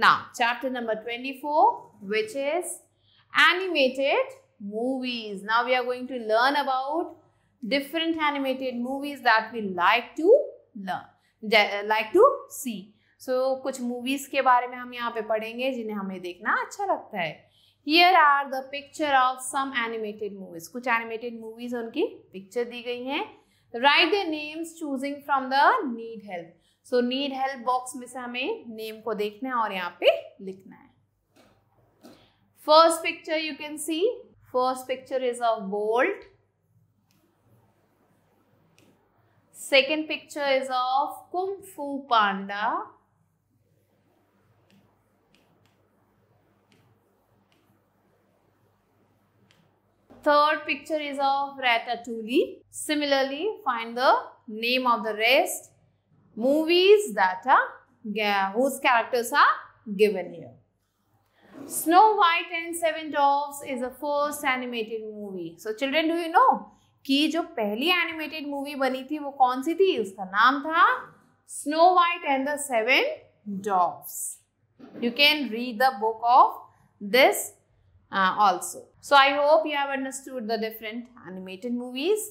Now, chapter number 24, which is animated movies. Now, we are going to learn about different animated movies that we like to learn, like to see. So, कुछ movies के बारे में हम यहाँ पे पढ़ेंगे जिन्हें हमें देखना अच्छा लगता है here are the picture of some animated movies कुछ animated movies उनकी picture दी गई हैं write their names choosing from the need help सो नीड हेल्प बॉक्स में से हमें नेम को देखना है और यहाँ पे लिखना है first picture you can see first picture is of Bolt second picture is of Kung Fu Panda third picture is of Reta similarly find the name of the rest movies that are whose characters are given here. Snow White and Seven Dwarfs is the first animated movie. So children, do you know ki jo पहली animated movie बनी थी वो कौन सी थी उसका नाम था Snow White and the seven dogs you can read this uh, also. So I hope you have understood the different animated movies.